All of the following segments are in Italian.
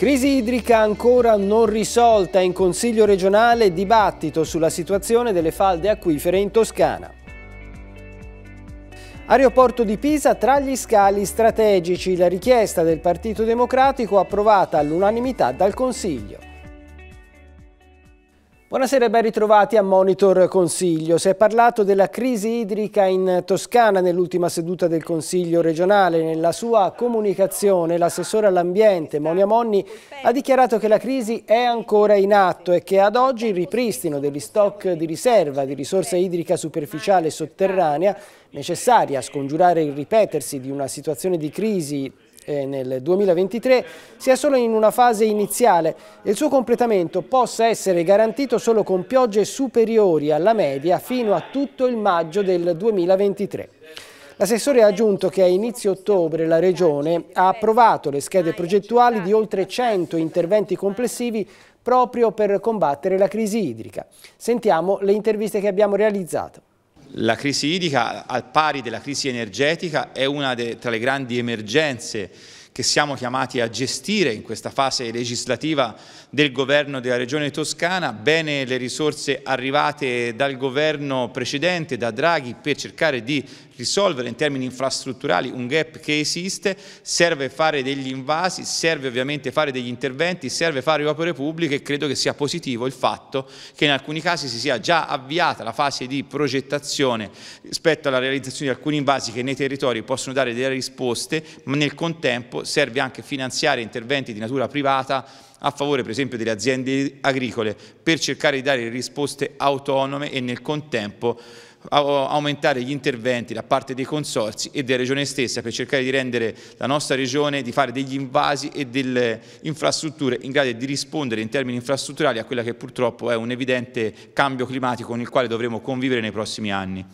Crisi idrica ancora non risolta in Consiglio regionale, dibattito sulla situazione delle falde acquifere in Toscana. Aeroporto di Pisa tra gli scali strategici, la richiesta del Partito Democratico approvata all'unanimità dal Consiglio. Buonasera e ben ritrovati a Monitor Consiglio. Si è parlato della crisi idrica in Toscana nell'ultima seduta del Consiglio regionale. Nella sua comunicazione l'assessore all'ambiente Monia Monni ha dichiarato che la crisi è ancora in atto e che ad oggi il ripristino degli stock di riserva di risorsa idrica superficiale e sotterranea necessaria a scongiurare il ripetersi di una situazione di crisi eh, nel 2023 sia solo in una fase iniziale e il suo completamento possa essere garantito solo con piogge superiori alla media fino a tutto il maggio del 2023. L'assessore ha aggiunto che a inizio ottobre la Regione ha approvato le schede progettuali di oltre 100 interventi complessivi proprio per combattere la crisi idrica. Sentiamo le interviste che abbiamo realizzato. La crisi idrica, al pari della crisi energetica, è una de, tra le grandi emergenze che siamo chiamati a gestire in questa fase legislativa del governo della regione toscana, bene le risorse arrivate dal governo precedente, da Draghi, per cercare di risolvere in termini infrastrutturali un gap che esiste, serve fare degli invasi, serve ovviamente fare degli interventi, serve fare opere pubbliche e credo che sia positivo il fatto che in alcuni casi si sia già avviata la fase di progettazione rispetto alla realizzazione di alcuni invasi che nei territori possono dare delle risposte, ma nel contempo serve anche finanziare interventi di natura privata a favore per esempio delle aziende agricole per cercare di dare risposte autonome e nel contempo aumentare gli interventi da parte dei consorzi e della regione stessa per cercare di rendere la nostra regione, di fare degli invasi e delle infrastrutture in grado di rispondere in termini infrastrutturali a quella che purtroppo è un evidente cambio climatico con il quale dovremo convivere nei prossimi anni.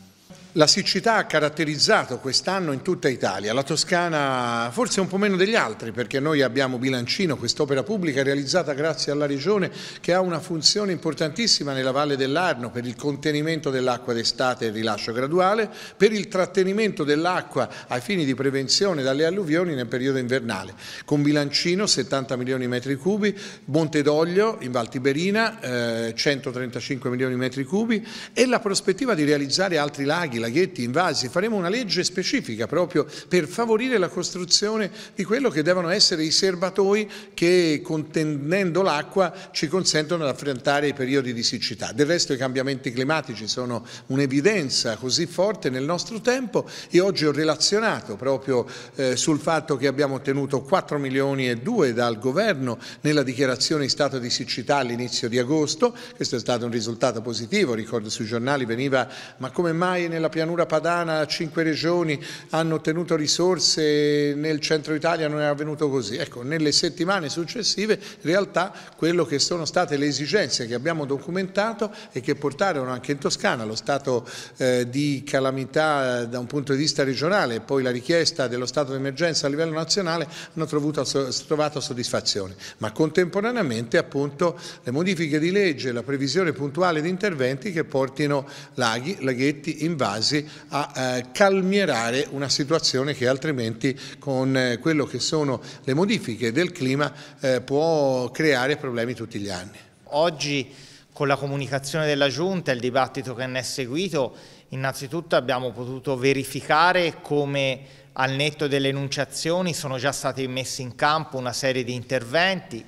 La siccità ha caratterizzato quest'anno in tutta Italia, la Toscana forse un po' meno degli altri perché noi abbiamo Bilancino, quest'opera pubblica realizzata grazie alla Regione che ha una funzione importantissima nella Valle dell'Arno per il contenimento dell'acqua d'estate e il rilascio graduale, per il trattenimento dell'acqua ai fini di prevenzione dalle alluvioni nel periodo invernale. Con Bilancino 70 milioni di metri cubi, Monte d'Oglio in Val Tiberina eh, 135 milioni di metri cubi e la prospettiva di realizzare altri laghi, laghetti invasi, faremo una legge specifica proprio per favorire la costruzione di quello che devono essere i serbatoi che contenendo l'acqua ci consentono di affrontare i periodi di siccità. Del resto i cambiamenti climatici sono un'evidenza così forte nel nostro tempo e oggi ho relazionato proprio eh, sul fatto che abbiamo ottenuto 4 milioni e 2 dal governo nella dichiarazione di stato di siccità all'inizio di agosto, questo è stato un risultato positivo, ricordo sui giornali veniva ma come mai nella pianura padana, cinque regioni hanno ottenuto risorse, nel centro Italia non è avvenuto così. Ecco, nelle settimane successive in realtà quello che sono state le esigenze che abbiamo documentato e che portarono anche in Toscana lo stato eh, di calamità eh, da un punto di vista regionale e poi la richiesta dello stato di emergenza a livello nazionale hanno trovato, trovato soddisfazione. Ma contemporaneamente appunto le modifiche di legge, la previsione puntuale di interventi che portino laghi, laghetti invasi casi a eh, calmierare una situazione che altrimenti con eh, quello che sono le modifiche del clima eh, può creare problemi tutti gli anni. Oggi con la comunicazione della Giunta e il dibattito che ne è seguito innanzitutto abbiamo potuto verificare come al netto delle enunciazioni sono già stati messi in campo una serie di interventi,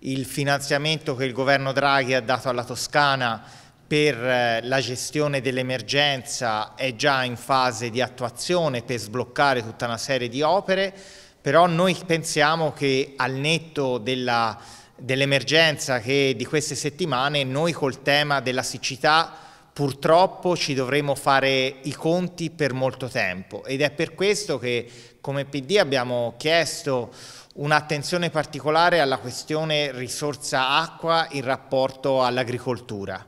il finanziamento che il governo Draghi ha dato alla Toscana per eh, la gestione dell'emergenza è già in fase di attuazione per sbloccare tutta una serie di opere, però noi pensiamo che al netto dell'emergenza dell che di queste settimane noi col tema della siccità purtroppo ci dovremo fare i conti per molto tempo ed è per questo che come PD abbiamo chiesto un'attenzione particolare alla questione risorsa acqua in rapporto all'agricoltura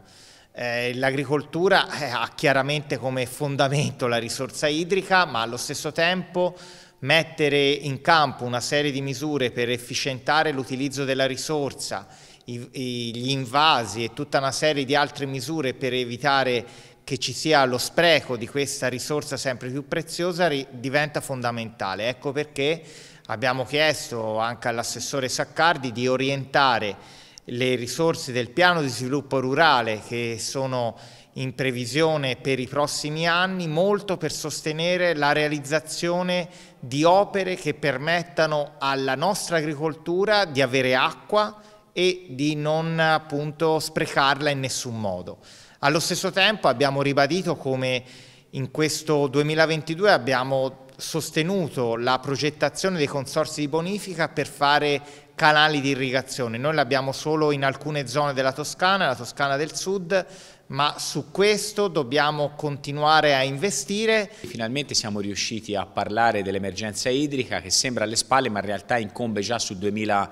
eh, l'agricoltura eh, ha chiaramente come fondamento la risorsa idrica, ma allo stesso tempo mettere in campo una serie di misure per efficientare l'utilizzo della risorsa, gli invasi e tutta una serie di altre misure per evitare che ci sia lo spreco di questa risorsa sempre più preziosa diventa fondamentale. Ecco perché abbiamo chiesto anche all'assessore Saccardi di orientare le risorse del piano di sviluppo rurale che sono in previsione per i prossimi anni molto per sostenere la realizzazione di opere che permettano alla nostra agricoltura di avere acqua e di non appunto sprecarla in nessun modo. Allo stesso tempo abbiamo ribadito come in questo 2022 abbiamo sostenuto la progettazione dei consorsi di bonifica per fare canali di irrigazione. Noi l'abbiamo solo in alcune zone della Toscana, la Toscana del Sud, ma su questo dobbiamo continuare a investire. Finalmente siamo riusciti a parlare dell'emergenza idrica che sembra alle spalle ma in realtà incombe già sul 2023.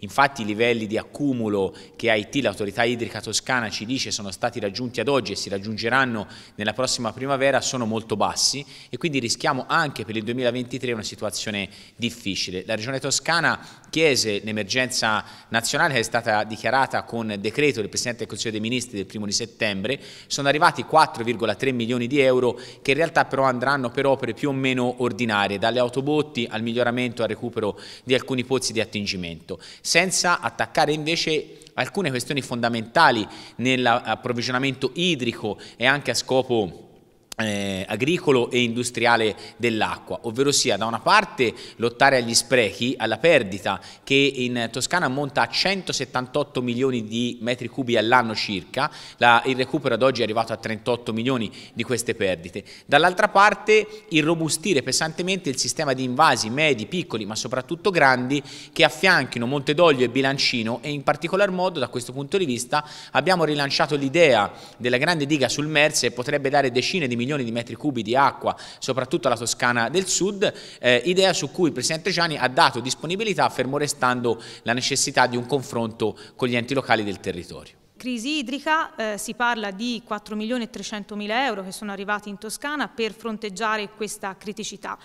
Infatti i livelli di accumulo che AIT, l'autorità idrica toscana, ci dice sono stati raggiunti ad oggi e si raggiungeranno nella prossima primavera sono molto bassi e quindi rischiamo anche per il 2023 una situazione difficile. La regione toscana Chiese, l'emergenza nazionale che è stata dichiarata con decreto del Presidente del Consiglio dei Ministri del primo di settembre, sono arrivati 4,3 milioni di euro che in realtà però andranno per opere più o meno ordinarie, dalle autobotti al miglioramento e al recupero di alcuni pozzi di attingimento, senza attaccare invece alcune questioni fondamentali nell'approvvigionamento idrico e anche a scopo eh, agricolo e industriale dell'acqua, ovvero sia da una parte lottare agli sprechi, alla perdita che in Toscana ammonta a 178 milioni di metri cubi all'anno circa, La, il recupero ad oggi è arrivato a 38 milioni di queste perdite, dall'altra parte irrobustire pesantemente il sistema di invasi medi, piccoli ma soprattutto grandi che affianchino Montedoglio e Bilancino e in particolar modo da questo punto di vista abbiamo rilanciato l'idea della grande diga sul Merse e potrebbe dare decine di milioni milioni di metri cubi di acqua, soprattutto alla Toscana del Sud, eh, idea su cui il Presidente Gianni ha dato disponibilità fermo restando la necessità di un confronto con gli enti locali del territorio. Crisi idrica, eh, si parla di 4 milioni e 300 mila euro che sono arrivati in Toscana per fronteggiare questa criticità.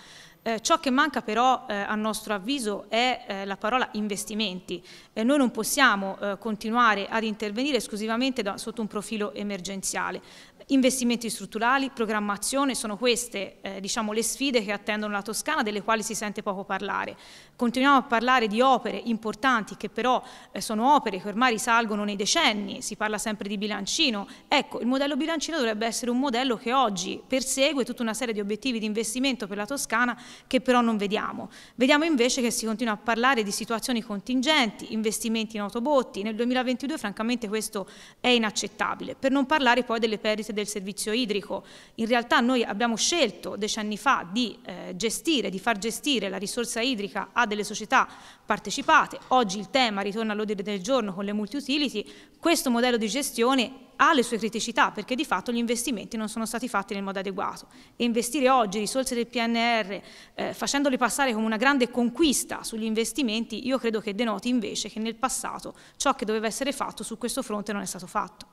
Eh, ciò che manca però eh, a nostro avviso è eh, la parola investimenti. Eh, noi non possiamo eh, continuare ad intervenire esclusivamente da, sotto un profilo emergenziale investimenti strutturali, programmazione, sono queste eh, diciamo, le sfide che attendono la Toscana delle quali si sente poco parlare. Continuiamo a parlare di opere importanti che però eh, sono opere che ormai risalgono nei decenni, si parla sempre di bilancino. Ecco, il modello bilancino dovrebbe essere un modello che oggi persegue tutta una serie di obiettivi di investimento per la Toscana che però non vediamo. Vediamo invece che si continua a parlare di situazioni contingenti, investimenti in autobotti. Nel 2022 francamente questo è inaccettabile, per non parlare poi delle perdite del del servizio idrico, in realtà noi abbiamo scelto decenni fa di eh, gestire, di far gestire la risorsa idrica a delle società partecipate, oggi il tema ritorna all'ordine del giorno con le multi-utility, questo modello di gestione ha le sue criticità perché di fatto gli investimenti non sono stati fatti nel modo adeguato e investire oggi risorse del PNR eh, facendole passare come una grande conquista sugli investimenti io credo che denoti invece che nel passato ciò che doveva essere fatto su questo fronte non è stato fatto.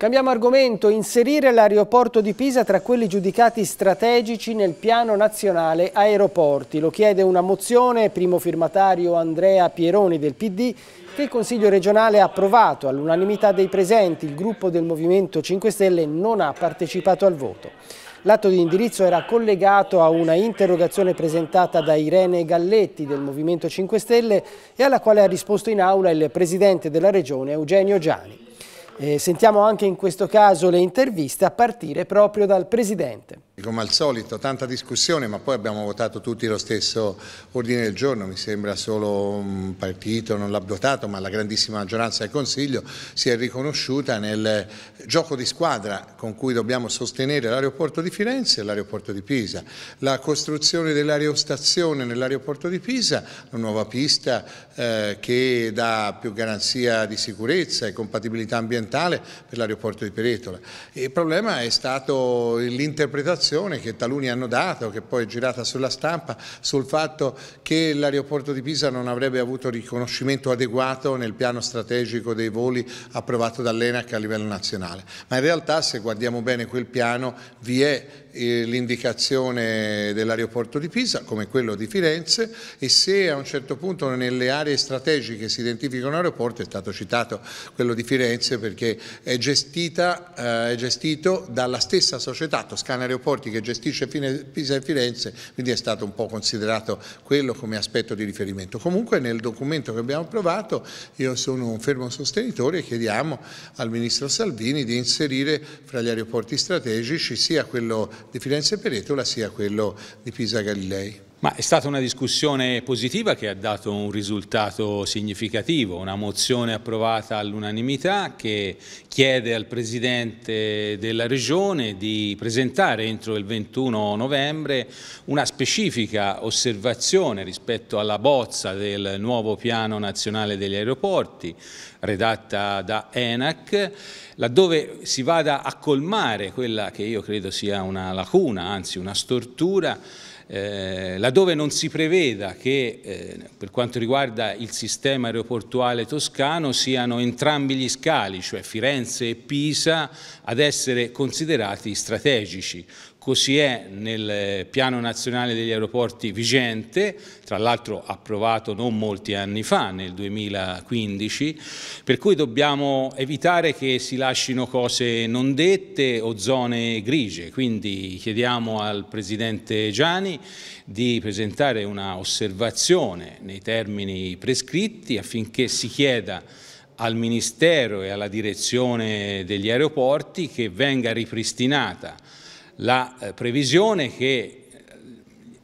Cambiamo argomento, inserire l'aeroporto di Pisa tra quelli giudicati strategici nel piano nazionale aeroporti. Lo chiede una mozione, primo firmatario Andrea Pieroni del PD, che il Consiglio regionale ha approvato all'unanimità dei presenti. Il gruppo del Movimento 5 Stelle non ha partecipato al voto. L'atto di indirizzo era collegato a una interrogazione presentata da Irene Galletti del Movimento 5 Stelle e alla quale ha risposto in aula il Presidente della Regione Eugenio Gianni. Eh, sentiamo anche in questo caso le interviste a partire proprio dal Presidente. Come al solito, tanta discussione, ma poi abbiamo votato tutti lo stesso ordine del giorno, mi sembra solo un partito non l'ha votato, ma la grandissima maggioranza del Consiglio si è riconosciuta nel gioco di squadra con cui dobbiamo sostenere l'aeroporto di Firenze e l'aeroporto di Pisa, la costruzione dell'aerostazione nell'aeroporto di Pisa, una nuova pista eh, che dà più garanzia di sicurezza e compatibilità ambientale per l'aeroporto di Peretola. Il problema è stato l'interpretazione spiegazione che taluni hanno dato, che poi è girata sulla stampa, sul fatto che l'aeroporto di Pisa non avrebbe avuto riconoscimento adeguato nel piano strategico dei voli approvato dall'ENAC a livello nazionale. Ma in realtà se guardiamo bene quel piano vi è eh, l'indicazione dell'aeroporto di Pisa come quello di Firenze e se a un certo punto nelle aree strategiche si identifica un aeroporto, è stato citato quello di Firenze perché è, gestita, eh, è gestito dalla stessa società Toscana Aeroporti Porti che gestisce Pisa e Firenze, quindi è stato un po' considerato quello come aspetto di riferimento. Comunque nel documento che abbiamo approvato io sono un fermo sostenitore e chiediamo al Ministro Salvini di inserire fra gli aeroporti strategici sia quello di Firenze e Peretola sia quello di Pisa Galilei. Ma è stata una discussione positiva che ha dato un risultato significativo, una mozione approvata all'unanimità che chiede al Presidente della Regione di presentare entro il 21 novembre una specifica osservazione rispetto alla bozza del nuovo piano nazionale degli aeroporti redatta da ENAC, laddove si vada a colmare quella che io credo sia una lacuna, anzi una stortura eh, laddove non si preveda che eh, per quanto riguarda il sistema aeroportuale toscano siano entrambi gli scali, cioè Firenze e Pisa, ad essere considerati strategici. Così è nel piano nazionale degli aeroporti vigente, tra l'altro approvato non molti anni fa, nel 2015, per cui dobbiamo evitare che si lasciano cose non dette o zone grigie. Quindi chiediamo al Presidente Gianni di presentare una osservazione nei termini prescritti affinché si chieda al Ministero e alla direzione degli aeroporti che venga ripristinata la eh, previsione che eh,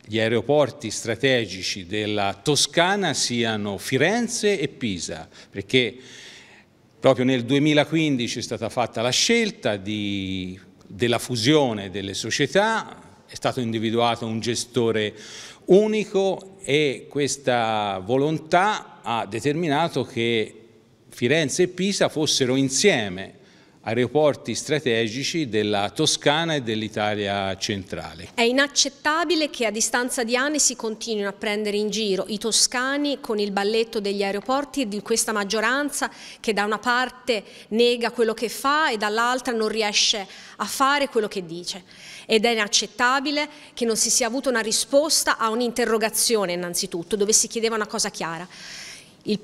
gli aeroporti strategici della Toscana siano Firenze e Pisa, perché proprio nel 2015 è stata fatta la scelta di, della fusione delle società, è stato individuato un gestore unico e questa volontà ha determinato che Firenze e Pisa fossero insieme aeroporti strategici della Toscana e dell'Italia centrale. È inaccettabile che a distanza di anni si continuino a prendere in giro i toscani con il balletto degli aeroporti e di questa maggioranza che da una parte nega quello che fa e dall'altra non riesce a fare quello che dice. Ed è inaccettabile che non si sia avuta una risposta a un'interrogazione innanzitutto, dove si chiedeva una cosa chiara.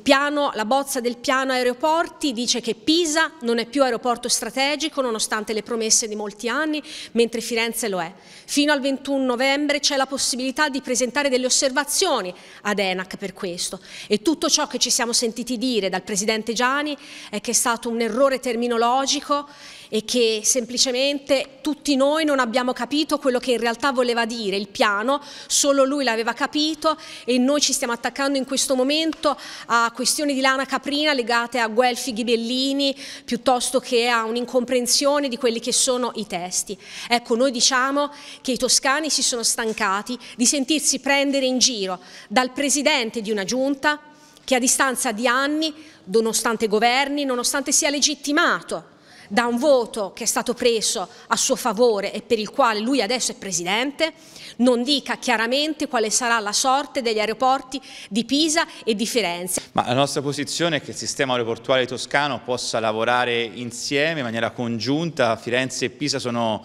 Piano, la bozza del piano aeroporti dice che Pisa non è più aeroporto strategico nonostante le promesse di molti anni, mentre Firenze lo è. Fino al 21 novembre c'è la possibilità di presentare delle osservazioni ad ENAC per questo e tutto ciò che ci siamo sentiti dire dal Presidente Gianni è che è stato un errore terminologico e che semplicemente tutti noi non abbiamo capito quello che in realtà voleva dire il piano, solo lui l'aveva capito e noi ci stiamo attaccando in questo momento a questioni di lana caprina legate a Guelfi Ghibellini piuttosto che a un'incomprensione di quelli che sono i testi. Ecco, noi diciamo che i toscani si sono stancati di sentirsi prendere in giro dal presidente di una giunta che a distanza di anni, nonostante governi, nonostante sia legittimato da un voto che è stato preso a suo favore e per il quale lui adesso è presidente, non dica chiaramente quale sarà la sorte degli aeroporti di Pisa e di Firenze. Ma la nostra posizione è che il sistema aeroportuale toscano possa lavorare insieme in maniera congiunta, Firenze e Pisa sono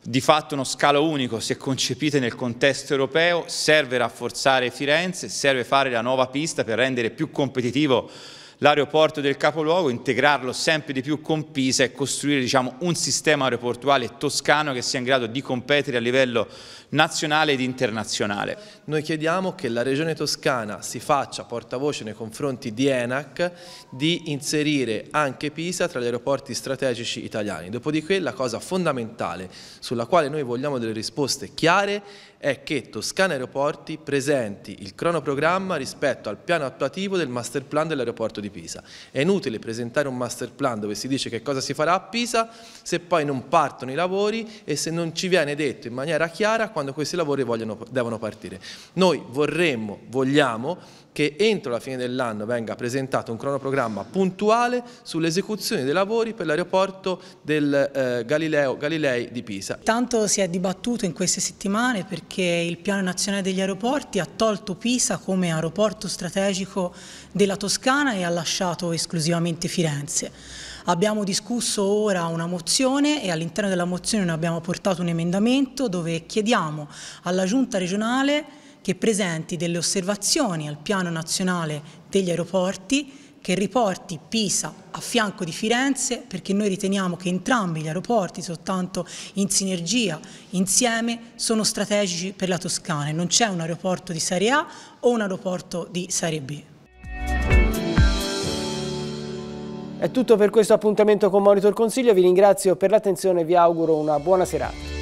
di fatto uno scalo unico, se concepite nel contesto europeo, serve rafforzare Firenze, serve fare la nuova pista per rendere più competitivo l'aeroporto del capoluogo, integrarlo sempre di più con Pisa e costruire diciamo, un sistema aeroportuale toscano che sia in grado di competere a livello nazionale ed internazionale. Noi chiediamo che la Regione Toscana si faccia portavoce nei confronti di ENAC di inserire anche Pisa tra gli aeroporti strategici italiani. Dopodiché la cosa fondamentale sulla quale noi vogliamo delle risposte chiare è che Toscana Aeroporti presenti il cronoprogramma rispetto al piano attuativo del master plan dell'aeroporto di di Pisa. È inutile presentare un master plan dove si dice che cosa si farà a Pisa se poi non partono i lavori e se non ci viene detto in maniera chiara quando questi lavori vogliono, devono partire. Noi vorremmo, vogliamo che entro la fine dell'anno venga presentato un cronoprogramma puntuale sull'esecuzione dei lavori per l'aeroporto del eh, Galileo Galilei di Pisa. Tanto si è dibattuto in queste settimane perché il piano nazionale degli aeroporti ha tolto Pisa come aeroporto strategico della Toscana e ha lasciato esclusivamente Firenze. Abbiamo discusso ora una mozione e all'interno della mozione ne abbiamo portato un emendamento dove chiediamo alla giunta regionale che presenti delle osservazioni al piano nazionale degli aeroporti che riporti Pisa a fianco di Firenze perché noi riteniamo che entrambi gli aeroporti soltanto in sinergia, insieme, sono strategici per la Toscana e non c'è un aeroporto di serie A o un aeroporto di serie B. È tutto per questo appuntamento con Monitor Consiglio, vi ringrazio per l'attenzione e vi auguro una buona serata.